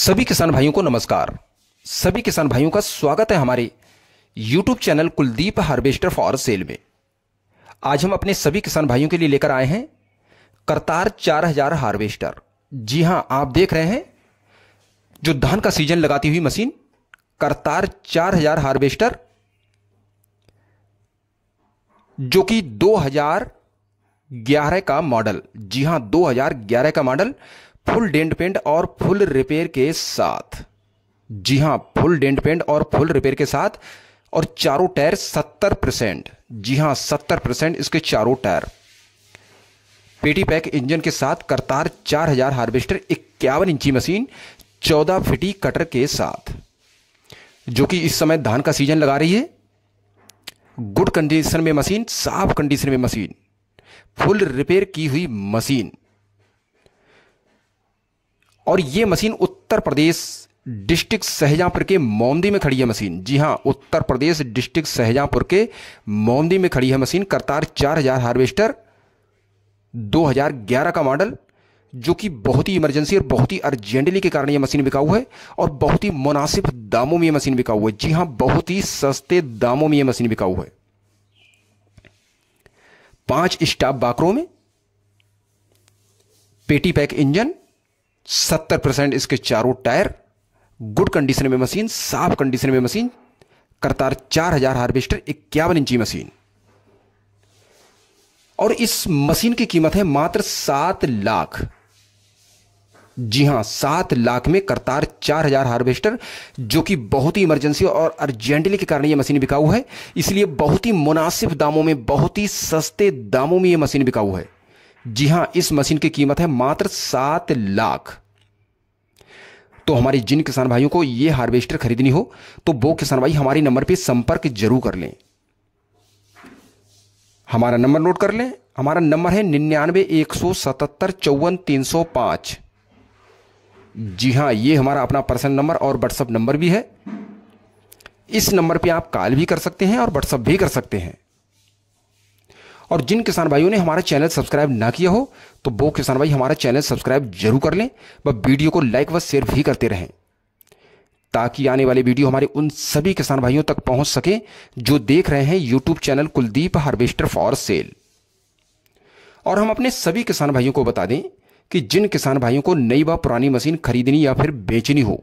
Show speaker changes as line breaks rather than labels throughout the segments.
सभी किसान भाइयों को नमस्कार सभी किसान भाइयों का स्वागत है हमारे YouTube channel Kuldeep harvester for sale में आज हम अपने सभी किसान भाइयों के लिए लेकर आए हैं करतार 4000 हार्वेस्टर जी हां आप देख रहे हैं जो धान का सीजन लगाती हुई मशीन करतार 4000 हार्वेस्टर जो कि 2011 का मॉडल जी हां 2011 का मॉडल फुल डेंट पेंट और फुल रिपेयर के साथ जी हां फुल डेंट पेंट और फुल रिपेयर के साथ और चारों टायर सत्तर परसेंट जी हां सत्तर परसेंट इसके चारों टायर पेटी पैक इंजन के साथ करतार चार हजार हार्वेस्टर इक्यावन इंची मशीन चौदह फिटी कटर के साथ जो कि इस समय धान का सीजन लगा रही है गुड कंडीशन में मशीन साफ कंडीशन में मशीन फुल रिपेयर की हुई मशीन और ये मशीन उत्तर प्रदेश डिस्ट्रिक्ट सहजापुर के मौंदी में खड़ी है मशीन जी हाँ उत्तर प्रदेश डिस्ट्रिक्ट सहजापुर के मौंदी में खड़ी है मशीन करतार 4000 हार्वेस्टर 2011 का मॉडल जो कि बहुत ही इमरजेंसी और बहुत ही अर्जेंटली के कारण ये मशीन बिकाऊ है और बहुत ही मुनासिब दामों में ये मशीन बिकाऊ है जी हाँ बहुत ही सस्ते दामों में ये मशीन बिकाऊ है पांच स्टाफ बाकरों में पेटी पैक इंजन सत्तर परसेंट इसके चारों टायर गुड कंडीशन में मशीन साफ कंडीशन में मशीन करतार चार हजार हार्वेस्टर इक्यावन इंची मशीन और इस मशीन की कीमत है मात्र सात लाख जी हां सात लाख में करतार चार हजार हार्वेस्टर जो कि बहुत ही इमरजेंसी और अर्जेंटली के कारण यह मशीन बिकाऊ है इसलिए बहुत ही मुनासिब दामों में बहुत ही सस्ते दामों में यह मशीन बिकाऊ है जी हां इस मशीन की कीमत है मात्र सात लाख तो हमारे जिन किसान भाइयों को यह हार्वेस्टर खरीदनी हो तो वो किसान भाई हमारे नंबर पे संपर्क जरूर कर लें हमारा नंबर नोट कर लें हमारा नंबर है निन्यानवे एक सौ सतहत्तर चौवन तीन सौ पांच जी हां यह हमारा अपना पर्सनल नंबर और व्हाट्सएप नंबर भी है इस नंबर पे आप कॉल भी कर सकते हैं और व्हाट्सअप भी कर सकते हैं और जिन किसान भाइयों ने हमारा चैनल सब्सक्राइब ना किया हो तो वो किसान भाई हमारा चैनल सब्सक्राइब जरूर कर लें व वीडियो को लाइक व शेयर भी करते रहें ताकि आने वाली वीडियो हमारे उन सभी किसान भाइयों तक पहुंच सके जो देख रहे हैं YouTube channel Kuldeep harvester for sale और हम अपने सभी किसान भाइयों को बता दें कि जिन किसान भाइयों को नई व पुरानी मशीन खरीदनी या फिर बेचनी हो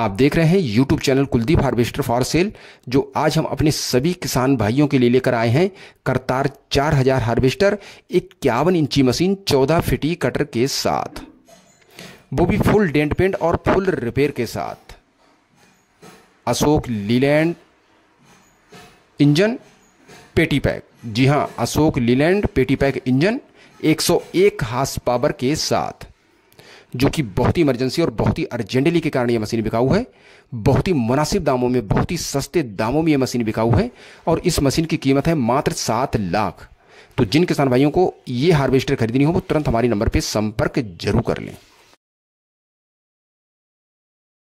आप देख रहे हैं YouTube channel Kuldeep harvester for sale जो आज हम अपने सभी किसान भाइयों के लिए लेकर आए हैं करतार 4000 हार्वेस्टर इक्यावन इंची मशीन 14 फिटी कटर के साथ वो भी फुल डेंट पेंट और फुल रिपेयर के साथ अशोक लीलैंड इंजन पेटी पैक जी हाँ अशोक लीलैंड पेटी पैक इंजन 101 सौ पावर के साथ जो कि बहुत ही इमरजेंसी और बहुत ही अर्जेंटली के कारण यह मशीन बिकाऊ है बहुत ही मुनासिब दामों में बहुत ही सस्ते दामों में यह मशीन बिकाऊ है और इस मशीन की कीमत है मात्र सात लाख तो जिन किसान भाइयों को ये हार्वेस्टर खरीदनी हो वो तुरंत हमारे नंबर पर संपर्क जरूर कर लें